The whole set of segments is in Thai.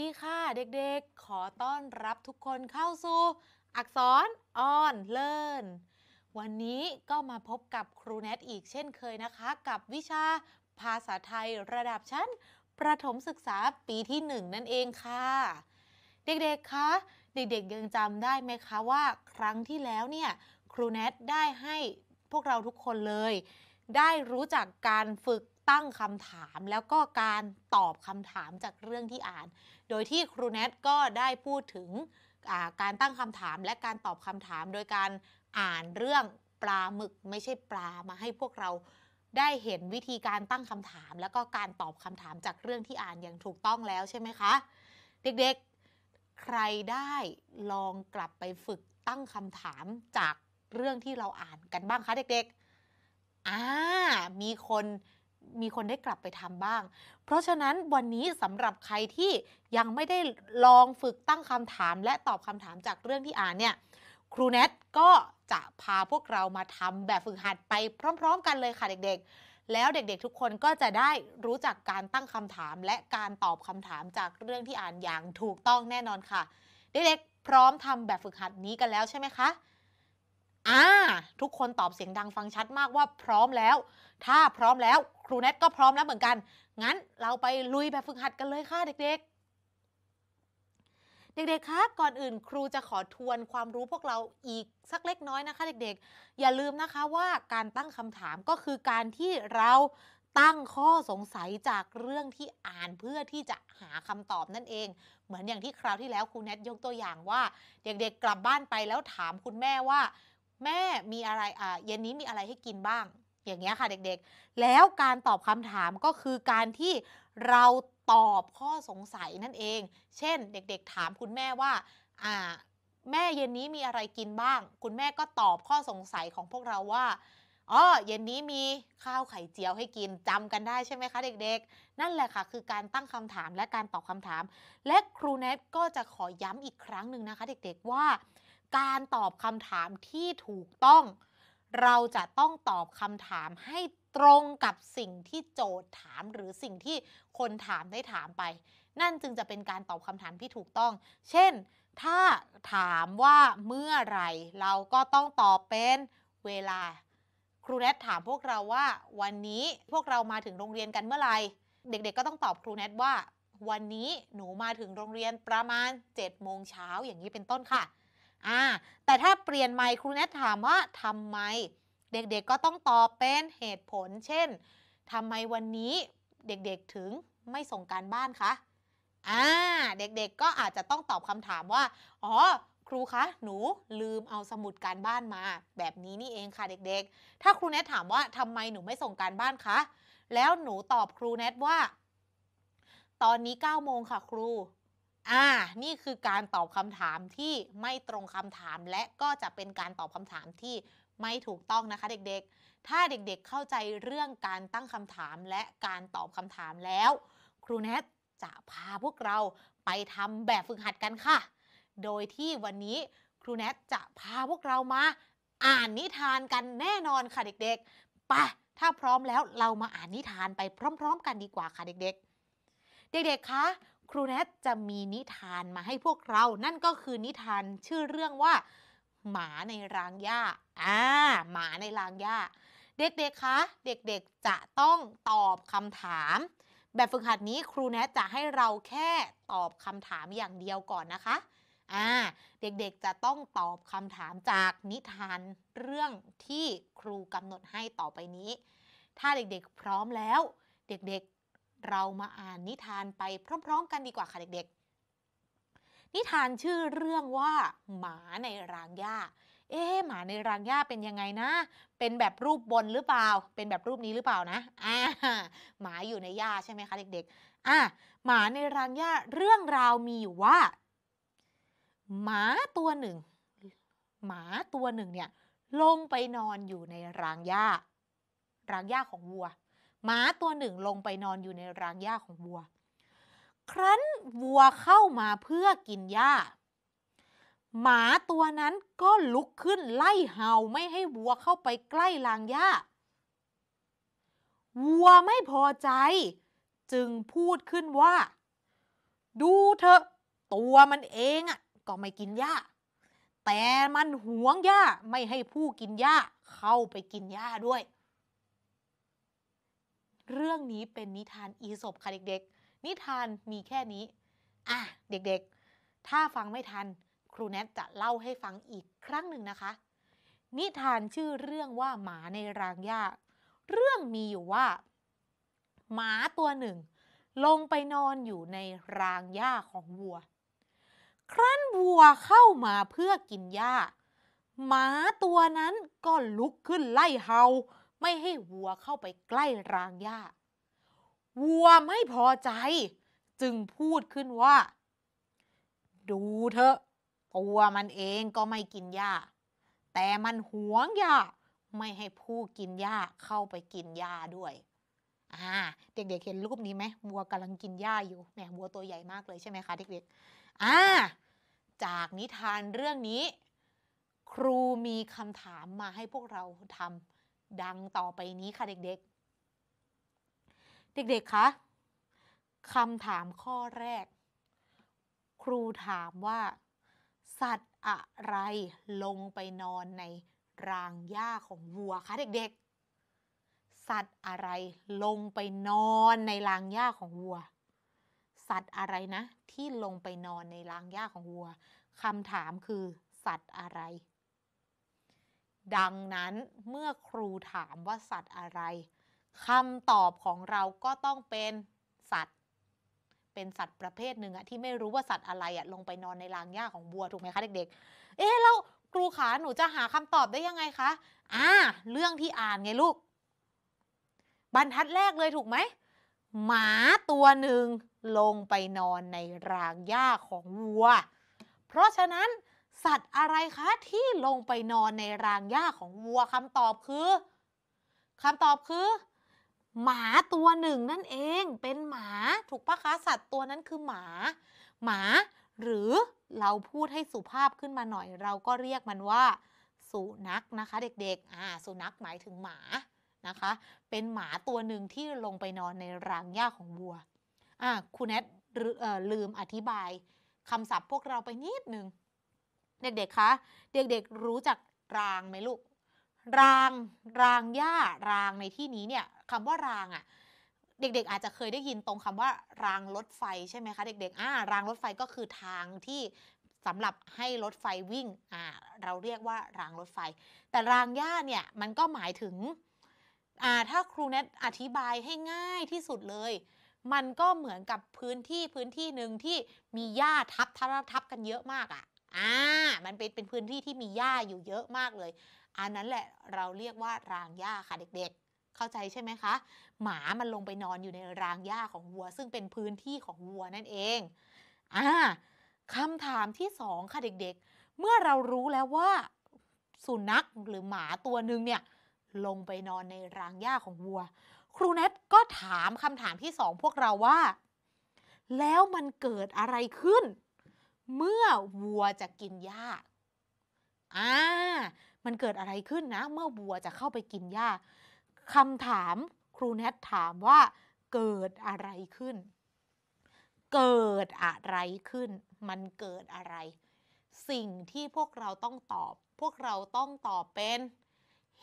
ดีค่ะ เด็กๆขอต้อนรับทุกคนเข้าสู่ อักษรออน เลิร์นวันนี้ก็มาพบกับครูแนทอีกเช่นเคยนะคะ กับวิชาภาษาไทยระดับชั้นประถมศึกษาปีที่ 1 นั่นเองค่ะ เด็กๆคะเด็กๆยังจำได้ไหมคะว่า ครั้งที่แล้วเนี่ยครูแนทได้ให้พวกเราทุกคนเลย ได้รู้จักการฝึกตั้งคำถาม แล้วก็การตอบคำถามจากเรื่องที่อ่านโดยที่ครูเนตก็ได้พูดถึงการตั้งคำถามและการตอบคำถาม โดยการอ่านเรื่องปลาหมึก ไม่ใช่ปลามาให้พวกเราได้เห็นวิธีการตั้งคำถาม และก็การตอบคำถามจากเรื่องที่อ่านอย่างถูกต้องแล้วใช่ไหมคะ เด็กๆ ใครได้ลองกลับไปฝึกตั้งคำถามจากเรื่องที่เราอ่านกันบ้างคะ เด็กๆอ่ามีคนมีคนได้กลับไปทำบ้าง เพราะฉะนั้นวันนี้สำหรับใครที่ยังไม่ได้ลองฝึกตั้งคำถาม และตอบคำถามจากเรื่องที่อ่านเนี่ยครูเนตก็จะพาพวกเรามาทำแบบฝึกหัดไปพร้อมๆ กันเลยค่ะเด็กๆ แล้วเด็กๆทุกคนก็จะได้รู้จักการตั้งคำถาม และการตอบคำถามจากเรื่องที่อ่านอย่างถูกต้องแน่นอนค่ะ เด็กๆพร้อมทำแบบฝึกหัดนี้กันแล้วใช่ไหมคะอ่า ทุกคนตอบเสียงดังฟังชัดมากว่าพร้อมแล้ว ถ้าพร้อมแล้วครูเน็ตก็พร้อมแล้วเหมือนกัน งั้นเราไปลุยแบบฝึกหัดกันเลยค่ะเด็ก ๆ เด็กๆ คะ ก่อนอื่นครูจะขอทวนความรู้พวกเราอีกสักเล็กน้อยนะคะ เด็กๆ อย่าลืมนะคะว่าการตั้งคำถามก็คือการที่เราตั้งข้อสงสัยจากเรื่องที่อ่านเพื่อที่จะหาคำตอบนั่นเอง เหมือนอย่างที่คราวที่แล้วครูเน็ตยกตัวอย่างว่า เด็กๆกลับบ้านไปแล้วถามคุณแม่ว่าแม่มีอะไร อ่าเย็นนี้มีอะไรให้กินบ้าง อย่างเงี้ยค่ะเด็กๆ แล้วการตอบคำถามก็คือการที่เราตอบข้อสงสัยนั่นเอง เช่น เด็กๆ ถามคุณแม่ว่า อ่า แม่เย็นนี้มีอะไรกินบ้าง คุณแม่ก็ตอบข้อสงสัยของพวกเราว่าอ๋อเย็นนี้มีข้าวไข่เจียวให้กินจำกันได้ใช่ไหมคะ เด็ก ๆ นั่นแหละค่ะ คือการตั้งคำถามและการตอบคำถาม และครูเนทก็จะขอย้ำอีกครั้งหนึ่งนะคะ เด็กๆว่าการตอบคำถามที่ถูกต้อง เราจะต้องตอบคำถามให้ตรงกับสิ่งที่โจทย์ถามหรือสิ่งที่คนถามได้ถามไป นั่นจึงจะเป็นการตอบคำถามที่ถูกต้อง เช่นถ้าถามว่าเมื่อไรเราก็ต้องตอบเป็นเวลาครูแนทถามพวกเราว่าวันนี้พวกเรามาถึงโรงเรียนกันเมื่อไหร่เด็กๆก็ต้องตอบครูแนทว่า วันนี้หนูมาถึงโรงเรียนประมาณ7จ็ดโมงเช้าอย่างนี้เป็นต้นค่ะอ่าแต่ถ้าเปลี่ยนใหม่ครูแนทถามว่าทำไมเด็กๆก็ต้องตอบเป็นเหตุผลเช่นทำไมวันนี้เด็กๆถึงไม่ส่งการบ้านคะอ่าเด็กๆก็อาจจะต้องตอบคำถามว่าอ๋อครูคะหนูลืมเอาสมุดการบ้านมา แบบนี้นี่เองค่ะเด็ก ๆถ้าครูแนทถามว่าทำไมหนูไม่ส่งการบ้านคะแล้วหนูตอบครูแนทว่าตอนนี้9โมงค่ะครูอ่า นี่คือการตอบคำถามที่ไม่ตรงคำถาม และก็จะเป็นการตอบคำถามที่ไม่ถูกต้องนะคะเด็กๆ ถ้าเด็กๆ เข้าใจเรื่องการตั้งคำถามและการตอบคำถามแล้ว ครูแนทจะพาพวกเราไปทำแบบฝึกหัดกันค่ะ โดยที่วันนี้ครูแนทจะพาพวกเรามา อ่านนิทานกันแน่นอนค่ะเด็กๆปะถ้าพร้อมแล้วเรามาอ่านนิทานไปพร้อม ๆ กันดีกว่าค่ะเด็กๆ เด็กๆ คะครูแนทจะมีนิทานมาให้พวกเรา นั่นก็คือนิทานชื่อเรื่องว่า หมาในรางหญ้าอ่า หมาในรางหญ้า เด็กๆ คะ เด็กๆจะต้องตอบคำถาม แบบฝึกหัดนี้ครูแนทจะให้เราแค่ตอบคำถามอย่างเดียวก่อนนะคะอ่าเด็กๆจะต้องตอบคำถามจากนิทานเรื่องที่ครูกำหนดให้ต่อไปนี้ ถ้าเด็กๆพร้อมแล้ว เด็กๆเรามาอ่านนิทานไปพร้อม ๆ กันดีกว่าค่ะเด็กๆ นิทานชื่อเรื่องว่า หมาในรางหญ้า เอ๊หมาในรางหญ้าเป็นยังไงนะ เป็นแบบรูปบนหรือเปล่า เป็นแบบรูปนี้หรือเปล่านะอ่าหมาอยู่ในหญ้าใช่ไหมคะเด็ก ๆอ่าหมาในรางหญ้าเรื่องราวมีอยู่ว่า หมาตัวหนึ่ง หมาตัวหนึ่งเนี่ยลงไปนอนอยู่ในรางหญ้ารางหญ้าของวัวม้าตัวหนึ่งลงไปนอนอยู่ในรางหญ้าของวัว ครั้นวัวเข้ามาเพื่อกินหญ้า หมาตัวนั้นก็ลุกขึ้นไล่เห่าไม่ให้วัวเข้าไปใกล้รางหญ้า วัวไม่พอใจจึงพูดขึ้นว่า ดูเถอะ ตัวมันเองอ่ะก็ไม่กินหญ้า แต่มันหวงหญ้าไม่ให้ผู้กินหญ้าเข้าไปกินหญ้าด้วยเรื่องนี้เป็นนิทานอีสบค่ะเด็กๆ นิทานมีแค่นี้ อ่ะเด็กๆ ถ้าฟังไม่ทัน ครูแนทจะเล่าให้ฟังอีกครั้งหนึ่งนะคะ นิทานชื่อเรื่องว่าหมาในรางหญ้า เรื่องมีอยู่ว่า หมาตัวหนึ่ง ลงไปนอนอยู่ในรางหญ้าของวัว ครั้นวัวเข้ามาเพื่อกินหญ้า หมาตัวนั้นก็ลุกขึ้นไล่เฮ่าไม่ให้วัวเข้าไปใกล้รางหญ้า วัวไม่พอใจจึงพูดขึ้นว่า ดูเถอะตัวมันเองก็ไม่กินหญ้า แต่มันหวงหญ้าไม่ให้ผู้ กินหญ้าเข้าไปกินหญ้าด้วย อ่า เด็กๆเเห็นรูปนี้ไหมวัวกำลังกินหญ้าอยู่ แหม วัวตัวใหญ่มากเลยใช่ไหมคะเด็กๆ อ่า จากนิทานเรื่องนี้ ครูมีคำถามมาให้พวกเราทำดังต่อไปนี้ค่ะเด็กๆ เด็กๆ คะคำถามข้อแรก ครูถามว่า สัตว์อะไรลงไปนอนในรางหญ้าของวัวคะเด็กๆ สัตว์อะไรลงไปนอนในรางหญ้าของวัว สัตว์อะไรนะ ที่ลงไปนอนในรางหญ้าของวัวคำถามคือสัตว์อะไรดังนั้นเมื่อครูถามว่าสัตว์อะไรคำตอบของเราก็ต้องเป็นสัตว์ เป็นสัตว์ประเภทหนึ่งอะที่ไม่รู้ว่าสัตว์อะไรอะลงไปนอนในรางหญ้าของบัวถูกไหมคะ เด็กๆ เอ๊ะแล้วครูขาหนูจะหาคำตอบได้ยังไงคะอ่าเรื่องที่อ่านไงลูก บรรทัดแรกเลยถูกไหม หมาตัวหนึ่งลงไปนอนในรางหญ้าของวัว เพราะฉะนั้นสัตว์อะไรคะที่ลงไปนอนในรางหญ้าของวัวคำตอบคือคำตอบคือ หมาตัวหนึ่งนั่นเองเป็นหมาถูกปะคะสัตว์ตัวนั้นคือหมาหมาหรือเราพูดให้สุภาพขึ้นมาหน่อย เราก็เรียกมันว่าสุนัขนะคะเด็กๆอ่าสุนัขหมายถึงหมานะคะ เป็นหมาตัวหนึ่งที่ลงไปนอนในรางหญ้าของวัวอ่าคุณแอดลืมอธิบายคำศัพท์พวกเราไปนิดนึงเด็กๆคะ เด็กๆรู้จักรางไหมลูก ราง รางหญ้า รางในที่นี้เนี่ยคำว่ารางอะ่ะ เด็กๆอาจจะเคยได้ยินตรงคำว่ารางรถไฟใช่ไหมคะเด็กๆ อ่า รางรถไฟก็คือทางที่สำหรับให้รถไฟวิ่ง อ่าเราเรียกว่ารางรถไฟ แต่รางหญ้าเนี่ย มันก็หมายถึง อ่า ถ้าครูเนตอธิบายให้ง่ายที่สุดเลย มันก็เหมือนกับพื้นที่พื้นที่หนึ่งที่มีหญ้าทับทับทับกันเยอะมากอะ่ะอ่ามันเป็นเป็นพื้นที่ที่มีหญ้าอยู่เยอะมากเลย อันนั้นแหละเราเรียกว่ารางหญ้าค่ะเด็กๆเข้าใจใช่ไหมคะหมามันลงไปนอนอยู่ในรางหญ้าของวัว ซึ่งเป็นพื้นที่ของวัวนั่นเองอ่าคำถามที่สองค่ะเด็กๆ เมื่อเรารู้แล้วว่าสุนัขหรือหมาตัวหนึ่งเนี่ยลงไปนอนในรางหญ้าของวัว ครูเนตก็ถามคำถามที่สองพวกเราว่า แล้วมันเกิดอะไรขึ้นเมื่อวัวจะกินหญ้า อ่า มันเกิดอะไรขึ้นนะ เมื่อวัวจะเข้าไปกินหญ้าคำถามครูแนทถามว่า เกิดอะไรขึ้น เกิดอะไรขึ้น มันเกิดอะไร สิ่งที่พวกเราต้องตอบ พวกเราต้องตอบเป็น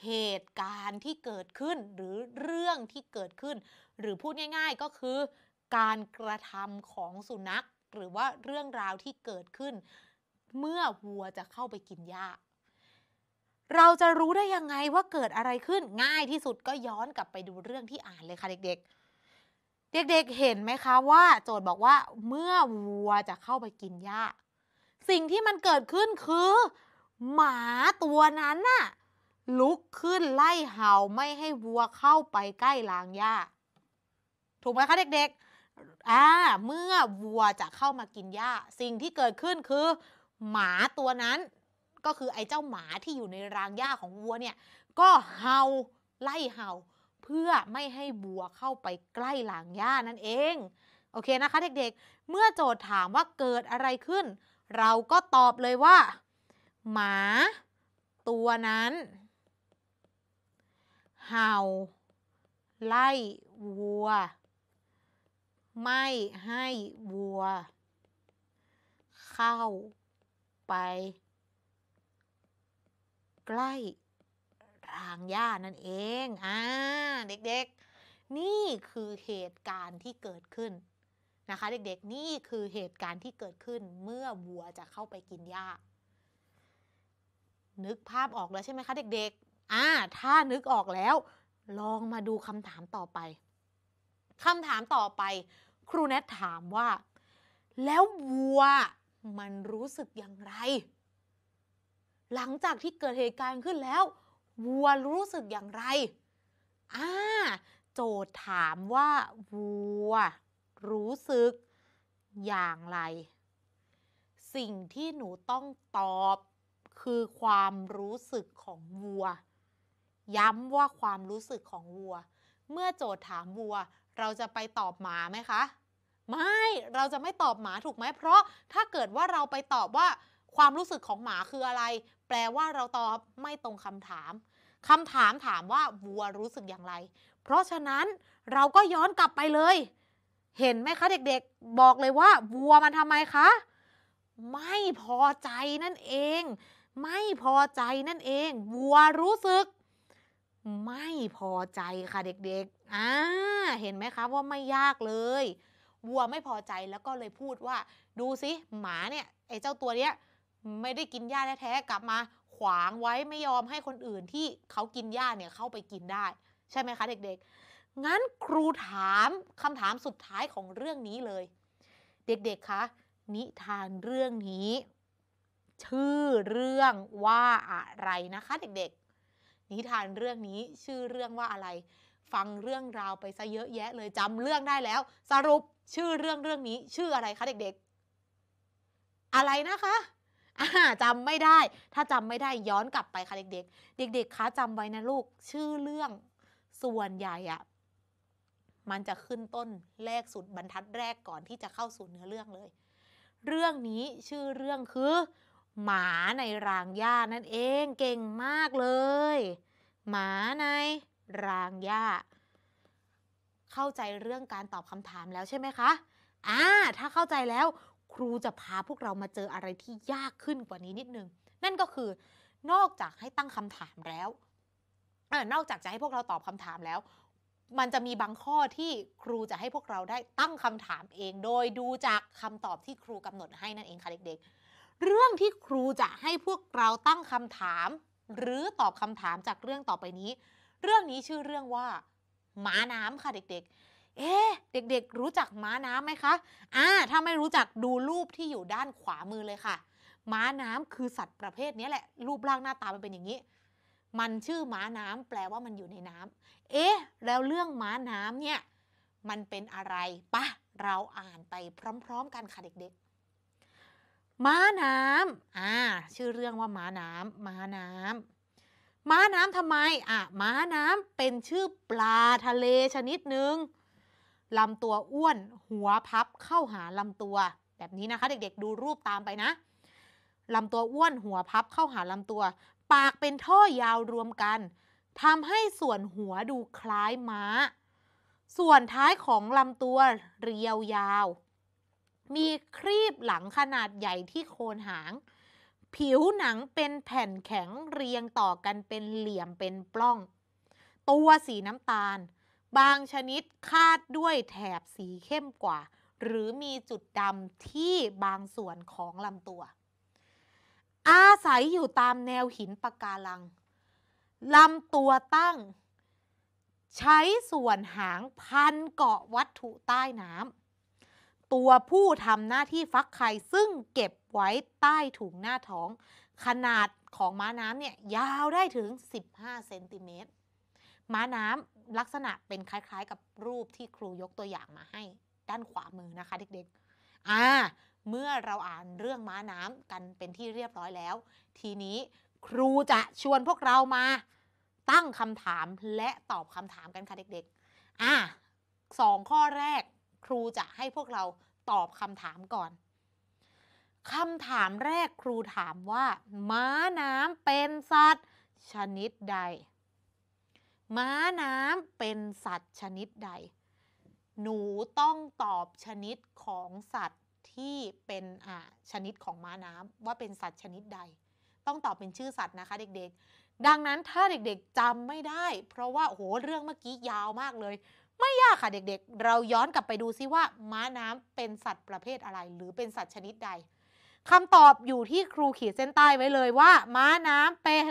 เหตุการณ์ที่เกิดขึ้น หรือเรื่องที่เกิดขึ้น หรือพูดง่ายๆก็คือการกระทำของสุนัขหรือว่าเรื่องราวที่เกิดขึ้น เมื่อวัวจะเข้าไปกินหญ้าเราจะรู้ได้ยังไงว่าเกิดอะไรขึ้นง่ายที่สุดก็ย้อนกลับไปดูเรื่องที่อ่านเลยค่ะเด็กๆ เด็กๆเห็นไหมคะว่า โจทย์บอกว่าเมื่อวัวจะเข้าไปกินหญ้าสิ่งที่มันเกิดขึ้นคือ หมาตัวนั้นน่ะ ลุกขึ้นไล่เห่าไม่ให้วัวเข้าไปใกล้ลางหญ้าถูกไหมคะเด็กๆอ่าเมื่อวัวจะเข้ามากินหญ้า สิ่งที่เกิดขึ้นคือ หมาตัวนั้น ก็คือไอ้เจ้าหมาที่อยู่ในรางหญ้าของวัวเนี่ยก็เห่าไล่เห่า เพื่อไม่ให้วัวเข้าไปใกล้หลางหญ้านั่นเองโอเคนะคะเด็กๆเมื่อโจทย์ถามว่าเกิดอะไรขึ้น เราก็ตอบเลยว่า หมาตัวนั้นเห่า ไล่วัวไม่ให้วัวเข้าไปใกล้รางหญ้านั่นเอง อ่า เด็กๆ นี่คือเหตุการณ์ที่เกิดขึ้นนะคะ เด็กๆ นี่คือเหตุการณ์ที่เกิดขึ้นเมื่อวัวจะเข้าไปกินหญ้า นึกภาพออกแล้วใช่ไหมคะเด็กๆ อ่า ถ้านึกออกแล้ว ลองมาดูคำถามต่อไป คำถามต่อไปครูแนทถามว่า แล้ววัวมันรู้สึกอย่างไร หลังจากที่เกิดเหตุการณ์ขึ้นแล้ว วัวรู้สึกอย่างไรอ่าโจทย์ถามว่า วัว รู้สึกอย่างไร สิ่งที่หนูต้องตอบคือความรู้สึกของวัว ย้ำว่าความรู้สึกของวัว เมื่อโจทย์ถามวัวเราจะไปตอบหมาไหมคะไม่ เราจะไม่ตอบหมาถูกไหม เพราะถ้าเกิดว่าเราไปตอบว่าความรู้สึกของหมาคืออะไร แปลว่าเราตอบไม่ตรงคำถามคำถามถามว่าวัวรู้สึกอย่างไร เพราะฉะนั้นเราก็ย้อนกลับไปเลย เห็นไหมคะเด็กๆบอกเลยว่า วัวมันทำไมคะ ไม่พอใจนั่นเอง ไม่พอใจนั่นเอง วัวรู้สึก ไม่พอใจค่ะเด็กๆอ่าเห็นไหมคะ ว่าไม่ยากเลยวัวไม่พอใจแล้วก็เลยพูดว่าดูสิหมาเนี่ย ไอ้เจ้าตัวเนี้ยไม่ได้กินหญ้าแท้ๆกลับมาขวางไว้ไม่ยอมให้คนอื่นที่เขากินหญ้าเนี่ยเข้าไปกินได้ ใช่ไหมคะ เด็กๆ งั้นครูถามคำถามสุดท้ายของเรื่องนี้เลย เด็กๆคะนิทานเรื่อง นี้ ชื่อเรื่องว่าอะไรนะคะ เด็กๆ นิทานเรื่องนี้ชื่อเรื่องว่าอะไร ฟังเรื่องราวไปซะเยอะแยะ เลยจำเรื่องได้แล้วสรุปชื่อเรื่องเรื่องนี้ชื่ออะไรคะเด็กๆ อะไรนะคะจำไม่ได้ ถ้าจำไม่ได้ย้อนกลับไปค่ะเด็กๆ เด็ก ๆคะจำไว้นะลูกชื่อเรื่องส่วนใหญ่อะมันจะขึ้นต้นแรกสุดบรรทัดแรกก่อนที่จะเข้าสู่เนื้อเรื่องเลย เรื่องนี้ชื่อเรื่องคือ หมาในรางหญ้านั่นเองเก่งมากเลย หมาในรางหญ้าเข้าใจเรื่องการตอบคำถามแล้วใช่ไหมคะอ่าถ้าเข้าใจแล้วครูจะพาพวกเรามาเจออะไรที่ยากขึ้นกว่านี้นิดนึง นั่นก็คือ นอกจากให้ตั้งคำถามแล้วอนอกจากจะให้พวกเราตอบคำถามแล้ว มันจะมีบางข้อที่ครูจะให้พวกเราได้ตั้งคำถามเอง โดยดูจากคำตอบที่ครูกำหนดให้นั่นเองค่ะเด็ก ๆ เรื่องที่ครูจะให้พวกเราตั้งคำถามหรือตอบคำถามจากเรื่องต่อไปนี้ เรื่องนี้ชื่อเรื่องว่าหมาน้ำค่ะเด็ก ๆ เอ๊เด็กๆ รู้จักม้าน้ำไหมคะอ่าถ้าไม่รู้จักดูรูปที่อยู่ด้านขวามือเลยค่ะม้าน้ำคือสัตว์ประเภทนี้แหละรูปร่างหน้าตามันเป็นอย่างนี้ มันชื่อม้าน้ำแปลว่ามันอยู่ในน้ำ เอ๊ แล้วเรื่องม้าน้ำเนี่ยมันเป็นอะไรปะเราอ่านไปพร้อมๆกันค่ะ เด็กๆ ม้าน้ำอ่า ชื่อเรื่องว่าม้าน้ำม้าน้ำม้าน้ำทำไมอ่ะ ม้าน้ำเป็นชื่อปลาทะเลชนิดหนึ่งลำตัวอ้วนหัวพับเข้าหาลำตัว แบบนี้นะคะ เด็กๆดูรูปตามไปนะลำตัวอ้วนหัวพับเข้าหาลำตัว ปากเป็นท่อยาวรวมกันทำให้ส่วนหัวดูคล้ายม้า ส่วนท้ายของลำตัวเรียวยาว มีครีบหลังขนาดใหญ่ที่โคนหางผิวหนังเป็นแผ่นแข็งเรียงต่อกันเป็นเหลี่ยมเป็นปล้อง ตัวสีน้ำตาล บางชนิดคาดด้วยแถบสีเข้มกว่า หรือมีจุดดำที่บางส่วนของลำตัว อาศัยอยู่ตามแนวหินปะการังลำตัวตั้ง ใช้ส่วนหางพันเกาะวัตถุใต้น้ำตัวผู้ทำหน้าที่ฟักไข่ ซึ่งเก็บไว้ใต้ถุงหน้าท้อง ขนาดของม้าน้ำเนี่ยยาวได้ถึง 15เซนติเมตรม้าน้ำลักษณะเป็นคล้ายๆ กับรูปที่ครูยกตัวอย่างมาให้ ด้านขวามือนะคะเด็กๆอ่าเมื่อเราอ่านเรื่องม้าน้ำกันเป็นที่เรียบร้อยแล้ว ทีนี้ครูจะชวนพวกเรามาตั้งคำถามและตอบคำถามกันค่ะเด็กๆอ่าสองข้อแรกครูจะให้พวกเราตอบคำถามก่อนคำถามแรกครูถามว่า ม้าน้ำเป็นสัตว์ชนิดใด ม้าน้ำเป็นสัตว์ชนิดใด หนูต้องตอบชนิดของสัตว์ที่เป็นชนิดของม้าน้ำว่าเป็นสัตว์ชนิดใด ต้องตอบเป็นชื่อสัตว์นะคะ เด็กๆ ดังนั้นถ้าเด็กๆจำไม่ได้ เพราะว่าโอ้โหเรื่องเมื่อกี้ยาวมากเลยไม่ยากค่ะเด็กๆ เราย้อนกลับไปดูซิว่า ม้าน้ำเป็นสัตว์ประเภทอะไรหรือเป็นสัตว์ชนิดใด คำตอบอยู่ที่ครูขีดเส้นใต้ไว้เลยว่า ม้าน้ำเป็น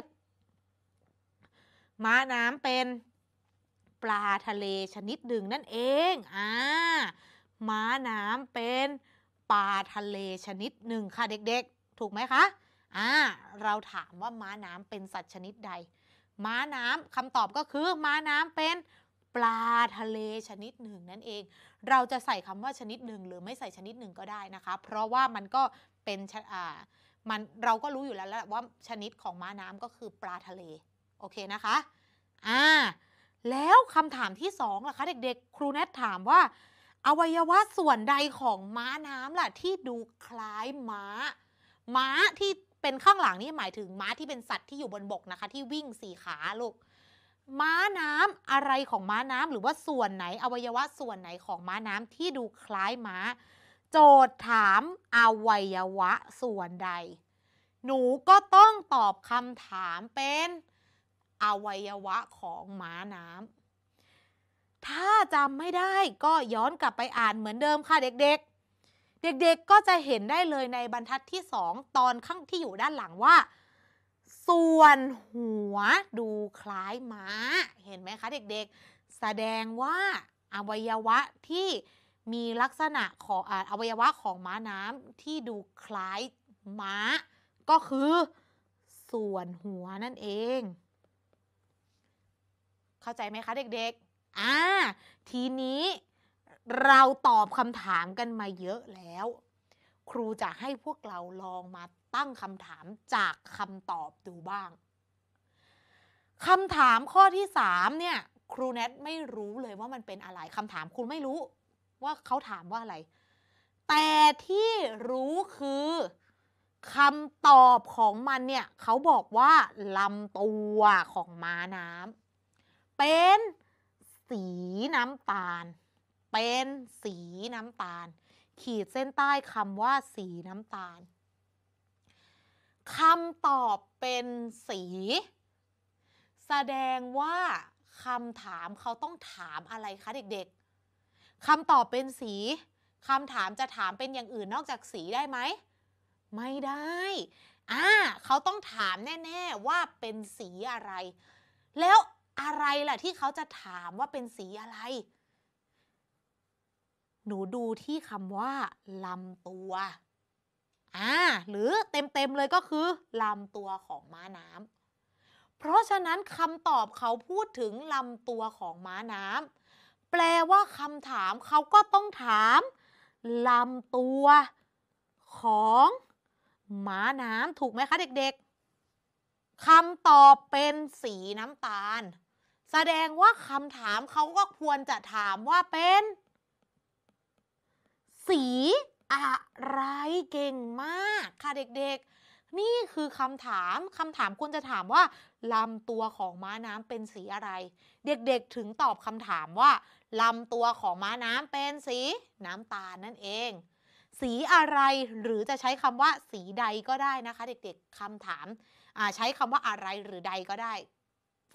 ม้าน้ำเป็น ปลาทะเลชนิดหนึ่งนั่นเองอ่าม้าน้ำเป็นปลาทะเลชนิดหนึ่ง ค่ะเด็กๆถูกไหมคะอ่าเราถามว่าม้าน้ำเป็นสัตว์ชนิดใด ม้าน้ำคำตอบก็คือม้าน้ำเป็นปลาทะเลชนิดหนึ่ง นั่นเอง เราจะใส่คำว่าชนิดหนึ่ง หรือไม่ใส่ชนิดหนึ่งก็ได้นะคะ เพราะว่ามันก็เป็นอ่ามันเราก็รู้อยู่แล้วและว่าชนิดของม้าน้ำก็คือปลาทะเลโอเคนะคะอ่าแล้วคำถามที่สองล่ะคะเด็กๆ ครูแนทถามว่า อวัยวะส่วนใดของม้าน้ำล่ะที่ดูคล้ายม้า ม้าที่เป็นข้างหลังนี่หมายถึง ม้าที่เป็นสัตว์ที่อยู่บนบกนะคะ ที่วิ่งสี่ขาลูกม้าน้ำอะไรของม้าน้ำหรือว่าส่วนไหน อวัยวะส่วนไหนของม้าน้ำที่ดูคล้ายม้าโจทย์ถามอวัยวะส่วนใด หนูก็ต้องตอบคำถามเป็น อวัยวะของม้าน้ำถ้าจำไม่ได้ก็ย้อนกลับไปอ่านเหมือนเดิมค่ะเด็กๆ เด็กๆก็จะเห็นได้เลยในบรรทัดที่2ตอนข้างที่อยู่ด้านหลังว่าส่วนหัวดูคล้ายม้า เห็นไหมคะเด็กๆ แสดงว่าอวัยวะที่มีลักษณะของอวัยวะของม้าน้ำที่ดูคล้ายม้า ก็คือส่วนหัวนั่นเอง เข้าใจไหมคะเด็กๆ อ่า ทีนี้เราตอบคำถามกันมาเยอะแล้ว ครูจะให้พวกเราลองมาตั้งคำถามจากคำตอบดูบ้าง คำถามข้อที่3เนี่ยครูเนทไม่รู้เลยว่ามันเป็นอะไร คำถามคุณไม่รู้ว่าเขาถามว่าอะไร แต่ที่รู้คือ คำตอบของมันเนี่ยเขาบอกว่าลำตัวของม้าน้ำเป็นสีน้ำตาล เป็นสีน้ำตาล ขีดเส้นใต้คำว่าสีน้ำตาลคำตอบเป็นสี แสดงว่าคำถามเขาต้องถามอะไรคะเด็กๆคำตอบเป็นสีคำถามจะถามเป็นอย่างอื่นนอกจากสีได้ไหมไม่ได้ อ่าเขาต้องถามแน่ ๆว่าเป็นสีอะไร แล้วอะไรล่ะ ที่เขาจะถามว่าเป็นสีอะไร หนูดูที่คำว่าลำตัวอ่าหรือเต็ม ๆ เลยก็คือ ลำตัวของม้าน้ำเพราะฉะนั้นคำตอบเขาพูดถึงลำตัวของม้าน้ำแปลว่าคำถามเขาก็ต้องถาม ลำตัว ของ ม้าน้ำถูกไหมคะเด็กๆคำตอบเป็นสีน้ำตาล แสดงว่าคำถามเขาก็ควรจะถามว่าเป็น สีอะไรเก่งมากค่ะเด็กๆ นี่คือคำถามคำถามควรจะถามว่าลำตัวของม้าน้ำเป็นสีอะไร เด็ก ๆ ถึงตอบคำถามว่าลำตัวของม้าน้ำเป็นสี น้ำตาลนั่นเอง สีอะไรหรือจะใช้คำว่าสีใดก็ได้นะคะ เด็ก ๆคำถาม ใช้คำว่าอะไรหรือใดก็ได้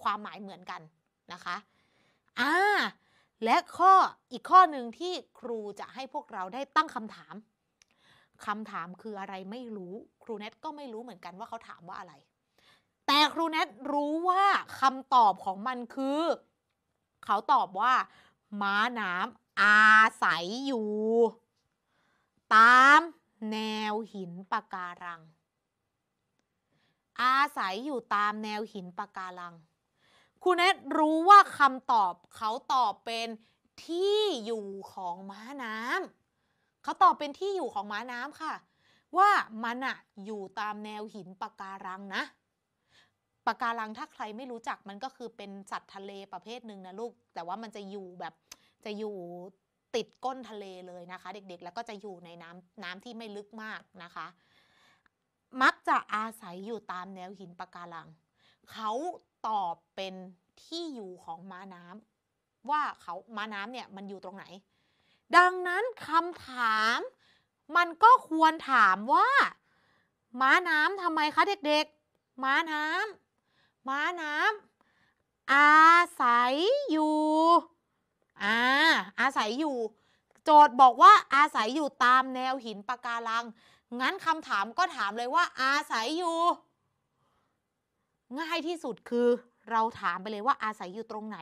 ความหมายเหมือนกันนะคะอ่าและข้ออีกข้อหนึ่งที่ครูจะให้พวกเราได้ตั้งคำถามคำถามคืออะไรไม่รู้ครูเน็ตก็ไม่รู้เหมือนกันว่าเขาถามว่าอะไร แต่ครูเน็ตรู้ว่าคำตอบของมันคือ เขาตอบว่า ม้าน้ำอาศัยอยู่ตามแนวหินปะการัง อาศัยอยู่ตามแนวหินปะการังครูเนทรู้ว่าคำตอบเขาตอบเป็นที่อยู่ของม้าน้ำเขาตอบเป็นที่อยู่ของม้าน้ำค่ะ ว่า มันอะอยู่ตามแนวหินปะการังนะปะการังถ้าใครไม่รู้จักมันก็คือเป็นสัตว์ทะเลประเภทหนึ่งนะลูก แต่ว่ามันจะอยู่แบบจะอยู่ติดก้นทะเลเลยนะคะ เด็กๆ แล้วก็จะอยู่ในน้ำน้ำที่ไม่ลึกมากนะคะ มักจะอาศัยอยู่ตามแนวหินปะการังเขาตอบเป็นที่อยู่ของม้าน้ำว่าเขาม้าน้ำเนี่ย มันอยู่ตรงไหน ดังนั้นคำถามมันก็ควรถามว่า ม้าน้ำทำไมคะ เด็กๆม้าน้ำม้าน้ำอาศัยอยู่อ่าอาศัยอยู่ โจทย์บอกว่าอาศัยอยู่ตามแนวหินปะการัง งั้นคำถามก็ถามเลยว่า อาศัยอยู่ง่ายที่สุดคือ เราถามไปเลยว่าอาศัยอยู่ตรงไหน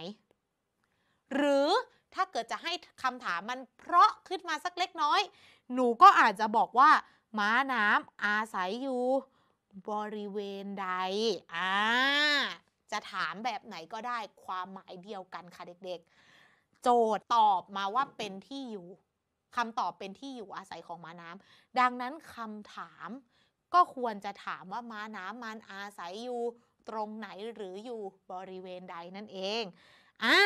หรือถ้าเกิดจะให้คำถามมันเพราะขึ้นมาสักเล็กน้อย หนูก็อาจจะบอกว่า ม้าน้ำอาศัยอยู่ บริเวณใดอ่าจะถามแบบไหนก็ได้ความหมายเดียวกันค่ะเด็กๆ โจทย์ตอบมาว่าเป็นที่อยู่คำตอบเป็นที่อยู่อาศัยของม้าน้ำดังนั้นคำถาม ก็ควรจะถามว่าม้าน้ำมันอาศัยอยู่ตรงไหนหรืออยู่บริเวณใดนั่นเอง อ่า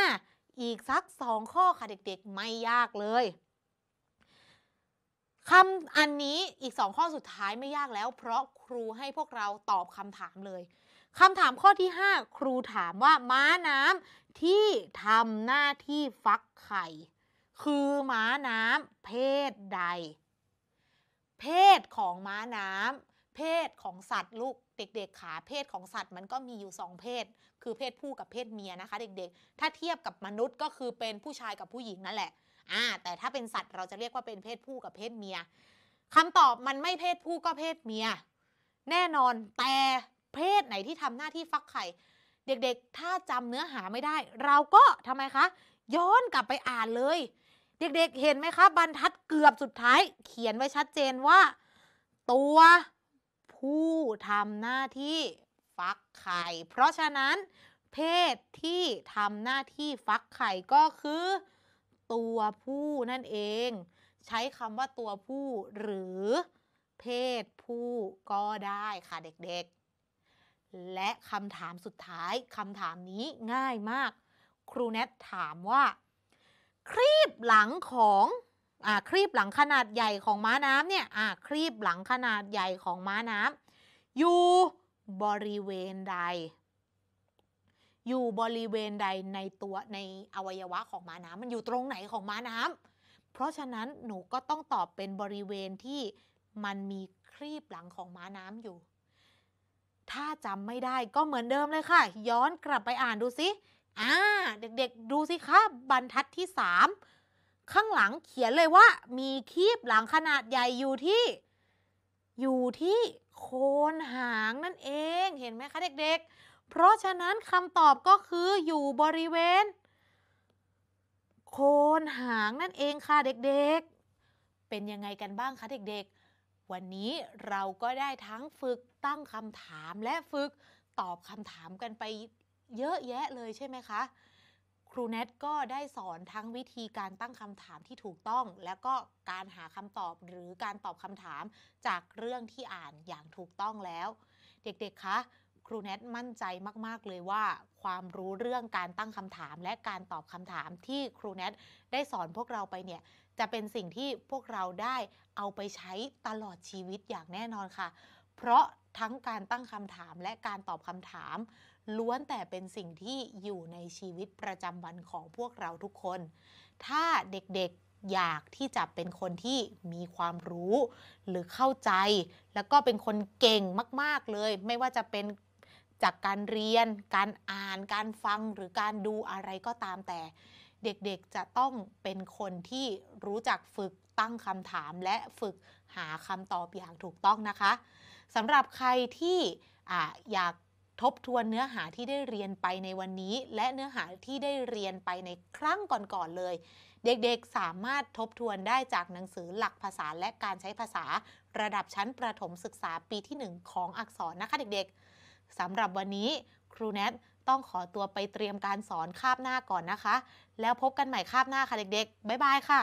อีกสักสองข้อค่ะเด็กๆ ไม่ยากเลย คำอันนี้อีกสองข้อสุดท้ายไม่ยากแล้ว เพราะครูให้พวกเราตอบคำถามเลย คำถามข้อที่ 5 ครูถามว่าม้าน้ำที่ทำหน้าที่ฟักไข่ คือม้าน้ำเพศใด เพศของม้าน้ำเพศของสัตว์ลูกเด็กๆขาเพศของสัตว์มันก็มีอยู่2 เพศ คือเพศผู้กับเพศเมียนะคะ เด็กๆ ถ้าเทียบกับมนุษย์ก็คือเป็นผู้ชายกับผู้หญิงนั่นแหละอ่าแต่ถ้าเป็นสัตว์เราจะเรียกว่าเป็นเพศผู้กับเพศเมีย คำตอบมันไม่เพศผู้ก็เพศเมีย แน่นอนแต่เพศไหนที่ทำหน้าที่ฟักไข่ เด็กๆถ้าจำเนื้อหาไม่ได้ เราก็ทำไมคะ ย้อนกลับไปอ่านเลย เด็กๆ เห็นไหมคะบรรทัดเกือบสุดท้าย เขียนไว้ชัดเจนว่า ตัวผู้ทำหน้าที่ฟักไข่ เพราะฉะนั้น เพศที่ทำหน้าที่ฟักไข่ก็คือ ตัวผู้นั่นเอง ใช้คำว่าตัวผู้ หรือ เพศผู้ก็ได้ค่ะเด็กๆ และคำถามสุดท้ายคำถามนี้ง่ายมาก ครูแนทถามว่า ครีบหลังของครีบหลังขนาดใหญ่ของม้าน้ำเนี่ยครีบหลังขนาดใหญ่ของม้าน้ำอยู่บริเวณใด อยู่บริเวณใดในตัวในอวัยวะของม้าน้ำมันอยู่ตรงไหนของม้าน้ำเพราะฉะนั้นหนูก็ต้องตอบเป็นบริเวณที่มันมีครีบหลังของม้าน้ำอยู่ ถ้าจำไม่ได้ก็เหมือนเดิมเลยค่ะ ย้อนกลับไปอ่านดูสิอ่า เด็กๆดูสิคะบรรทัดที่3ข้างหลังเขียนเลยว่ามีคีบหลังขนาดใหญ่อยู่ที่ อยู่ที่โคนหางนั่นเองเห็นไหมคะเด็กๆ เพราะฉะนั้นคำตอบก็คืออยู่บริเวณ โคนหางนั่นเองค่ะเด็กๆ เป็นยังไงกันบ้างคะเด็กๆ วันนี้เราก็ได้ทั้งฝึกตั้งคำถามและฝึกตอบคำถามกันไปเยอะแยะเลยใช่ไหมคะครูเนตก็ได้สอนทั้งวิธีการตั้งคำถามที่ถูกต้อง แล้วก็การหาคำตอบหรือการตอบคำถามจากเรื่องที่อ่านอย่างถูกต้องแล้ว เด็กๆคะครูเนตมั่นใจมากๆเลยว่าความรู้เรื่องการตั้งคำถามและการตอบคำถามที่ครูเนตได้สอนพวกเราไปเนี่ยจะเป็นสิ่งที่พวกเราได้เอาไปใช้ตลอดชีวิตอย่างแน่นอนค่ะ เพราะทั้งการตั้งคำถามและการตอบคำถามล้วนแต่เป็นสิ่งที่อยู่ในชีวิตประจำวันของพวกเราทุกคน ถ้าเด็กๆอยากที่จะเป็นคนที่มีความรู้หรือเข้าใจ แล้วก็เป็นคนเก่งมากๆเลย ไม่ว่าจะเป็นจากการเรียน การอ่าน การฟังหรือการดูอะไรก็ตามแต่ เด็กๆจะต้องเป็นคนที่รู้จักฝึกตั้งคำถามและฝึกหาคำตอบอย่างถูกต้องนะคะสำหรับใครที่ออยากทบทวนเนื้อหาที่ได้เรียนไปในวันนี้ และเนื้อหาที่ได้เรียนไปในครั้งก่อนๆเลย เด็กๆสามารถทบทวนได้จากหนังสือหลักภาษาและการใช้ภาษา ระดับชั้นประถมศึกษาปีที่ 1 ของอักษรนะคะ เด็กๆสำหรับวันนี้ครูแนทต้องขอตัวไปเตรียมการสอนคาบหน้าก่อนนะคะ แล้วพบกันใหม่คาบหน้าค่ะเด็กๆบ๊ายบายค่ะ